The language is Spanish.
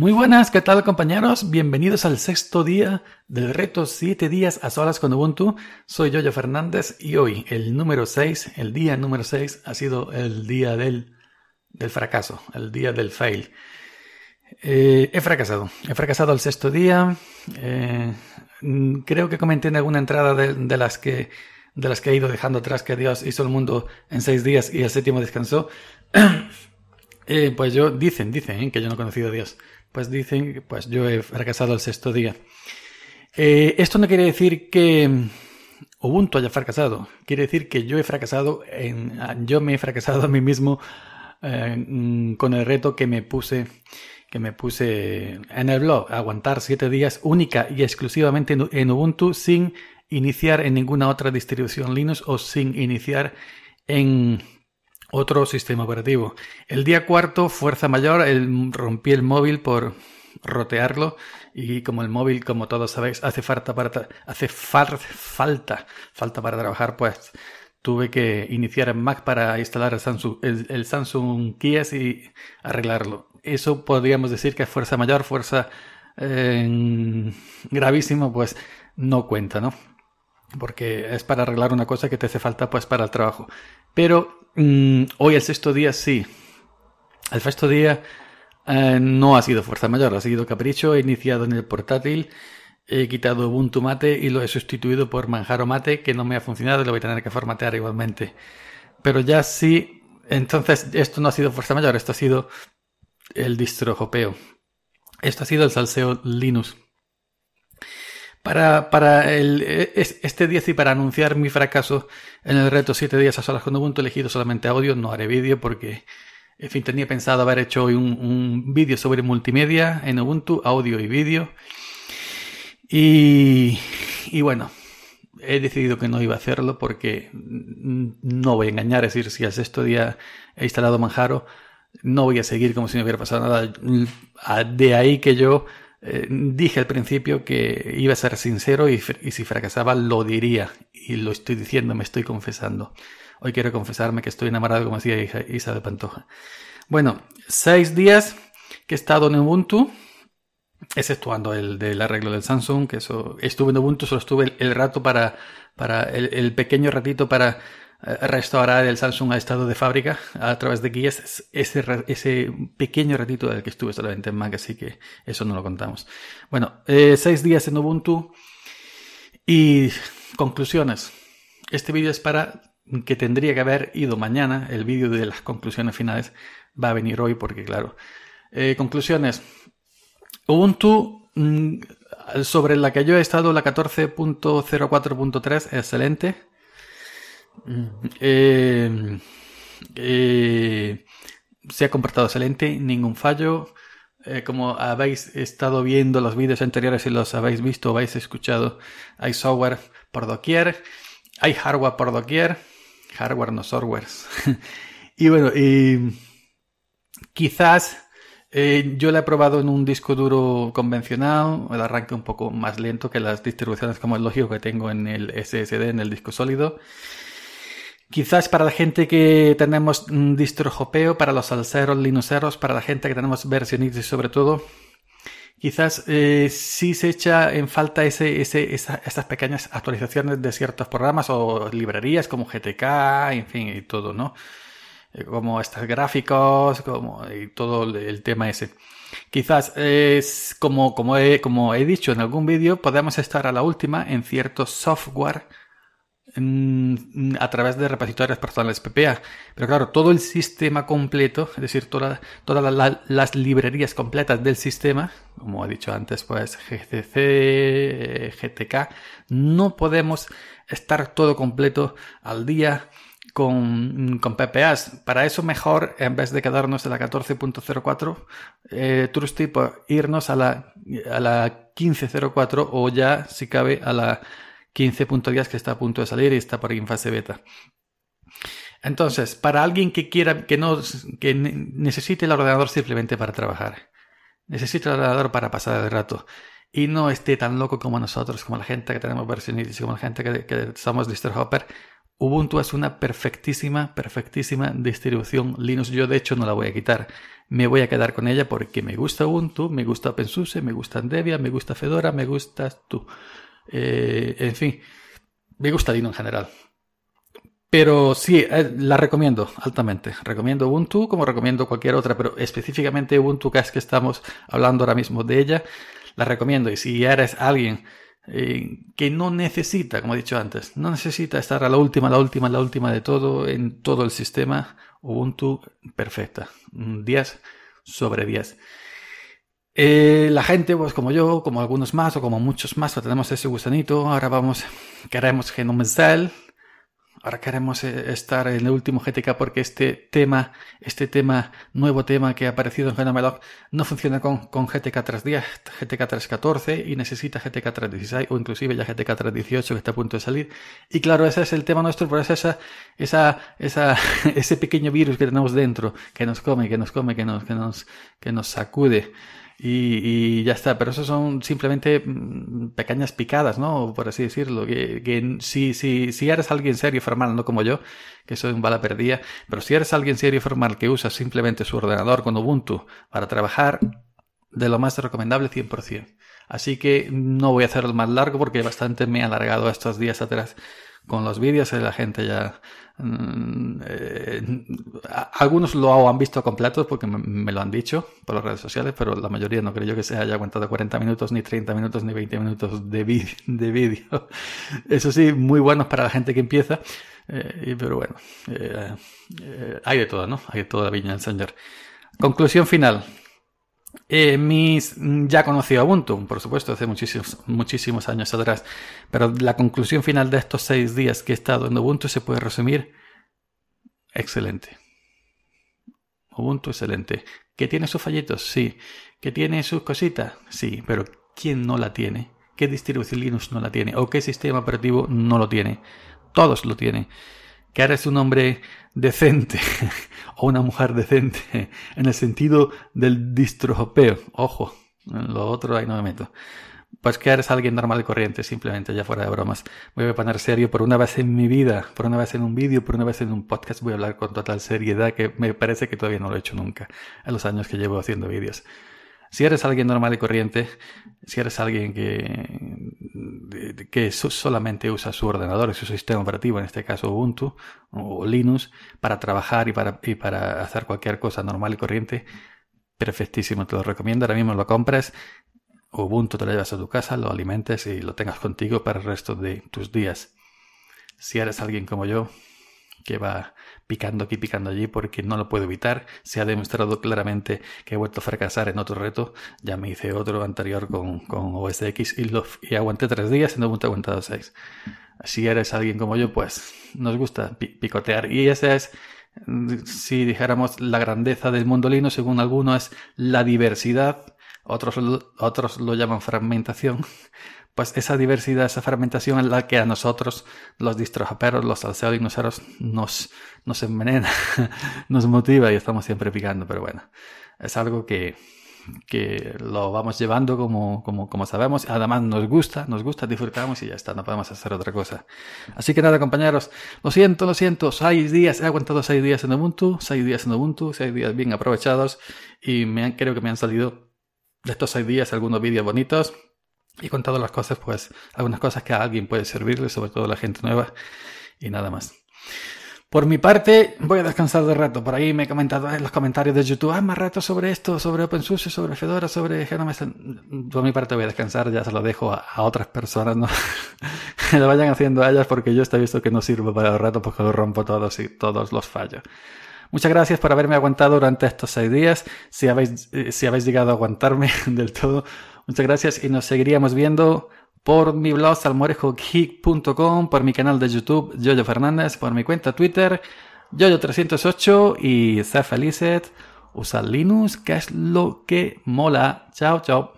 Muy buenas, ¿qué tal compañeros? Bienvenidos al sexto día del reto 7 días a solas con Ubuntu. Soy Yoyo Fernández y hoy el número 6, el día número 6 ha sido el día del, del fracaso, el día del fail. Eh, he fracasado, he fracasado el sexto día. Eh, mm, creo que comenté en alguna entrada de, las que, de las que he ido dejando atrás que Dios hizo el mundo en seis días y el séptimo descansó. Eh, pues yo dicen, dicen que yo no he conocido a Dios pues dicen, pues yo he fracasado el sexto día. Eh, esto no quiere decir que mm, Ubuntu haya fracasado, quiere decir que yo he fracasado, en, ah, yo me he fracasado a mí mismo eh, mm, con el reto que me puse que me puse en el blog, aguantar siete días única y exclusivamente en Ubuntu sin iniciar en ninguna otra distribución Linux o sin iniciar en otro sistema operativo. El día cuarto, fuerza mayor, rompí el móvil por rotearlo y como el móvil, como todos sabéis, hace falta para hace falta falta para trabajar, pues tuve que iniciar en Mac para instalar el Samsung, el, Samsung y arreglarlo. Eso podríamos decir que es fuerza mayor, fuerza eh, gravísima, pues no cuenta, ¿no? Porque es para arreglar una cosa que te hace falta pues para el trabajo. Pero Mm, hoy, el sexto día, sí. El sexto día eh, no ha sido fuerza mayor, ha sido capricho. He iniciado en el portátil, he quitado Ubuntu Mate y lo he sustituido por Manjaro Mate, que no me ha funcionado y lo voy a tener que formatear igualmente. Pero ya sí, entonces esto no ha sido fuerza mayor, esto ha sido el distrojopeo. Esto ha sido el salseo Linux para, para el, e, este día y para anunciar mi fracaso en el reto 7 días a solas con Ubuntu, he elegido solamente audio, no haré vídeo porque, en fin, tenía pensado haber hecho hoy un, vídeo sobre multimedia en Ubuntu, audio y vídeo. Y, y bueno, he decidido que no iba a hacerlo porque no voy a engañar, es decir, si al sexto día he instalado Manjaro, no voy a seguir como si no hubiera pasado nada. De ahí que yo eh, dije al principio que iba a ser sincero y, si fracasaba lo diría. Y lo estoy diciendo, me estoy confesando. Hoy quiero confesarme que estoy enamorado, como decía de Pantoja. Bueno, seis días que he estado en Ubuntu, exceptuando el del arreglo del Samsung, que eso estuve en Ubuntu, solo estuve el, rato para, para el, pequeño ratito para eh, restaurar el Samsung a estado de fábrica a través de guías, ese, ese pequeño ratito del que estuve solamente en Mac, así que eso no lo contamos. Bueno, eh, seis días en Ubuntu y conclusiones. Este vídeo es para que tendría que haber ido mañana, el vídeo de las conclusiones finales va a venir hoy porque claro. Eh, conclusiones. Ubuntu mm, sobre la que yo he estado, la 14.04.3, excelente eh, eh, se ha comportado excelente, ningún fallo. Eh, como habéis estado viendo los vídeos anteriores, y los habéis visto habéis escuchado, hay software por doquier, hay hardware por doquier, hardware no software. y bueno, y quizás yo la he probado en un disco duro convencional, el arranque un poco más lento que las distribuciones como es lógico que tengo en el SSD, en el disco sólido. Quizás para la gente que tenemos mm, distrojopeo, para los alceros, linuseros, para la gente que tenemos versionitis sobre todo, quizás eh, si se echa en falta ese, ese, esas pequeñas actualizaciones de ciertos programas o librerías como GTK, en fin, y todo, ¿no? Eh, como estos gráficos, como y todo el tema ese. Quizás, como, he, como he dicho en algún vídeo, podemos estar a la última en ciertos software Mm, a través de repositorios personales PPA. Pero claro, todo el sistema completo, es decir, todas las librerías completas del sistema, como he dicho antes, pues GCC, eh, GTK, no podemos estar todo completo al día con, mm, con PPAs. Para eso mejor, en vez de quedarnos en la 14.04, eh, Trusty, pues, irnos a la, a la 15.04 o ya, si cabe, a la 15.10 que está a punto de salir y está por ahí en fase beta. Entonces, para alguien que quiera, que no, que necesite el ordenador simplemente para trabajar, necesite el ordenador para pasar el rato y no esté tan loco como nosotros, como la gente que tenemos y como la gente que, somos Lister Hopper, Ubuntu es una perfectísima, perfectísima distribución Linux. Yo de hecho no la voy a quitar. Me voy a quedar con ella porque me gusta Ubuntu, me gusta OpenSUSE, me gusta Debian, me gusta Fedora, me gusta... tú. Eh, en fin, me gusta en general. Pero sí, eh, la recomiendo altamente. Recomiendo Ubuntu como recomiendo cualquier otra, pero específicamente Ubuntu, que es que estamos hablando ahora mismo de ella, la recomiendo. Y si eres alguien eh, que no necesita, como he dicho antes, no necesita estar a la última, la última, la última de todo en todo el sistema, Ubuntu perfecta. 10 sobre 10. Eh, la gente, pues como yo, como algunos más o como muchos más, tenemos ese gusanito. Ahora vamos, queremos Genomesal. Ahora queremos eh, estar en el último GTK porque este tema, este tema, nuevo tema que ha aparecido en Log no funciona con, con GTK 310, GTK 314 y necesita GTK 316 o inclusive ya GTK 318 que está a punto de salir. Y claro, ese es el tema nuestro, pero es esa, esa, esa, ese pequeño virus que tenemos dentro, que nos come, que nos come, que nos, que nos, que nos sacude. Y, y, ya está, pero eso son simplemente mm, pequeñas picadas, ¿no? Por así decirlo, que, que si, si, si, eres alguien serio y formal, no como yo, que soy un bala perdida, pero si eres alguien serio y formal que usa simplemente su ordenador con Ubuntu para trabajar, de lo más recomendable 100%. Así que no voy a hacerlo más largo porque bastante me he alargado estos días atrás con los vídeos la gente ya... Mm, eh, algunos lo han visto completos porque me, lo han dicho por las redes sociales, pero la mayoría no creo yo que se haya aguantado 40 minutos, ni 30 minutos, ni 20 minutos de, de vídeo. Eso sí, muy buenos para la gente que empieza, eh, pero bueno, eh, hay de todo, ¿no? Hay de todo viña del Conclusión final. Eh, mis, mm, ya conocí a Ubuntu, por supuesto, hace muchísimos, muchísimos años atrás, pero la conclusión final de estos seis días que he estado en Ubuntu se puede resumir excelente. Ubuntu excelente. ¿Que tiene sus fallitos? Sí. ¿Que tiene sus cositas? Sí, pero ¿quién no la tiene? ¿Qué distribución Linux no la tiene? ¿O qué sistema operativo no lo tiene? Todos lo tienen que eres un hombre decente o una mujer decente en el sentido del distropeo. Ojo, en lo otro ahí no me meto. Pues que eres alguien normal y corriente, simplemente, ya fuera de bromas. voy a poner serio por una vez en mi vida, por una vez en un vídeo, por una vez en un podcast. Voy a hablar con total seriedad que me parece que todavía no lo he hecho nunca en los años que llevo haciendo vídeos. Si eres alguien normal y corriente, si eres alguien que que solamente usa su ordenador, su sistema operativo, en este caso Ubuntu o Linux, para trabajar y para, y para hacer cualquier cosa normal y corriente, perfectísimo, te lo recomiendo. Ahora mismo lo compras, Ubuntu te lo llevas a tu casa, lo alimentes y lo tengas contigo para el resto de tus días. Si eres alguien como yo, que va picando aquí, picando allí, porque no lo puedo evitar. Se ha demostrado claramente que he vuelto a fracasar en otro reto. Ya me hice otro anterior con, con y, aguanté tres días y no he aguantado seis. Si eres alguien como yo, pues nos gusta picotear. Y esa es, si dijéramos, la grandeza del mundo según algunos, es la diversidad. Otros, otros lo llaman fragmentación pues esa diversidad, esa fermentación en la que a nosotros, los distrojaperos, los salseodinoceros, nos, nos envenena, nos motiva y estamos siempre picando, pero bueno, es algo que, lo vamos llevando como, como, sabemos. Además, nos gusta, nos gusta, disfrutamos y ya está, no podemos hacer otra cosa. Así que nada, compañeros, lo siento, lo siento, seis días, he aguantado seis días en Ubuntu, seis días en Ubuntu, seis días bien aprovechados y me creo que me han salido de estos seis días algunos vídeos bonitos, y contado las cosas, pues algunas cosas que a alguien puede servirle, sobre todo a la gente nueva y nada más. Por mi parte, voy a descansar de rato. Por ahí me he comentado en los comentarios de YouTube, ah, más rato sobre esto, sobre OpenSUSE, sobre Fedora, sobre Genome. Por mi parte voy a descansar, ya se lo dejo a, otras personas, ¿no? que lo vayan haciendo a ellas porque yo estoy visto que no sirvo para el rato porque lo rompo todos y todos los fallos. Muchas gracias por haberme aguantado durante estos seis días. Si habéis, eh, si habéis llegado a aguantarme del todo, Muchas gracias y nos seguiríamos viendo por mi blog salmorejogeek.com, por mi canal de YouTube Yoyo Fernández, por mi cuenta Twitter Yoyo308 y ser felices, Usa Linux, que es lo que mola. Chao, chao.